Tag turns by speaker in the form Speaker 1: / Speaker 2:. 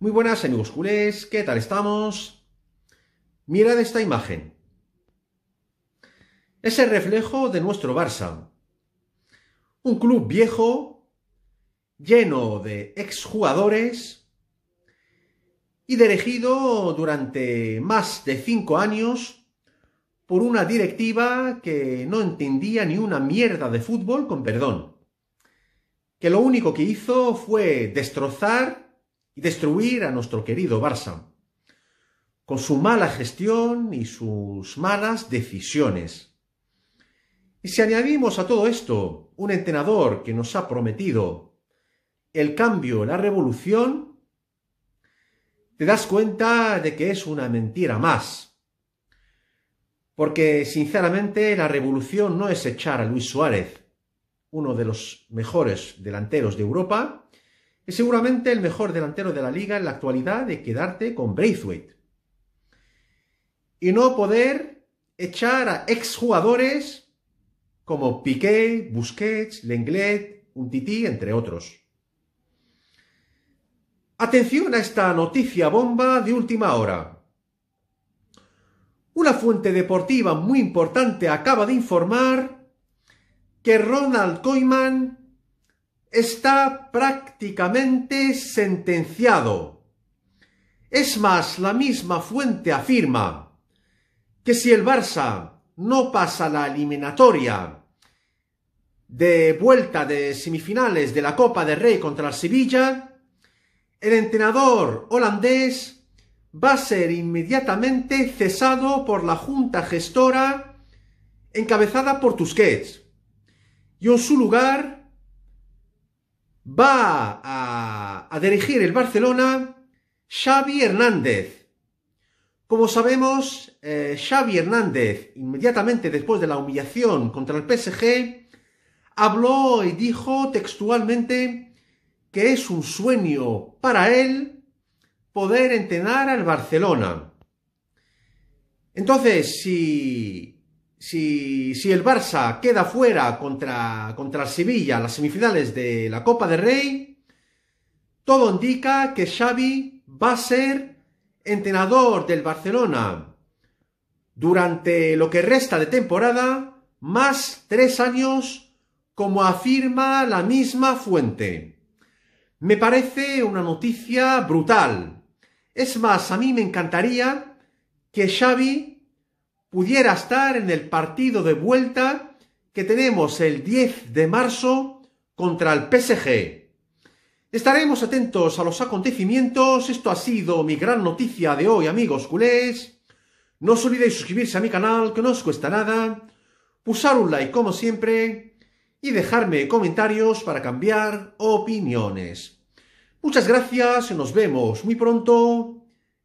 Speaker 1: Muy buenas amigos culés, ¿qué tal estamos? Mirad esta imagen. Es el reflejo de nuestro Barça. Un club viejo, lleno de exjugadores y dirigido durante más de cinco años por una directiva que no entendía ni una mierda de fútbol, con perdón. Que lo único que hizo fue destrozar y destruir a nuestro querido Barça, con su mala gestión y sus malas decisiones. Y si añadimos a todo esto un entrenador que nos ha prometido el cambio, la revolución, te das cuenta de que es una mentira más. Porque, sinceramente, la revolución no es echar a Luis Suárez, uno de los mejores delanteros de Europa, es seguramente el mejor delantero de la liga en la actualidad de quedarte con Braithwaite. Y no poder echar a exjugadores como Piqué, Busquets, Lenglet, Untiti, entre otros. Atención a esta noticia bomba de última hora. Una fuente deportiva muy importante acaba de informar que Ronald Koeman está prácticamente sentenciado. Es más, la misma fuente afirma que si el Barça no pasa la eliminatoria de vuelta de semifinales de la Copa de Rey contra el Sevilla, el entrenador holandés va a ser inmediatamente cesado por la junta gestora encabezada por Tusquets. Y en su lugar va a, dirigir el Barcelona Xavi Hernández. Como sabemos, eh, Xavi Hernández, inmediatamente después de la humillación contra el PSG, habló y dijo textualmente que es un sueño para él poder entrenar al Barcelona. Entonces, si si, el Barça queda fuera contra, contra Sevilla las semifinales de la Copa del Rey, todo indica que Xavi va a ser entrenador del Barcelona durante lo que resta de temporada, más tres años, como afirma la misma fuente. Me parece una noticia brutal. Es más, a mí me encantaría que Xavi pudiera estar en el partido de vuelta que tenemos el 10 de marzo contra el PSG. Estaremos atentos a los acontecimientos. Esto ha sido mi gran noticia de hoy, amigos culés. No os olvidéis suscribirse a mi canal, que no os cuesta nada. Pusar un like, como siempre. Y dejarme comentarios para cambiar opiniones. Muchas gracias y nos vemos muy pronto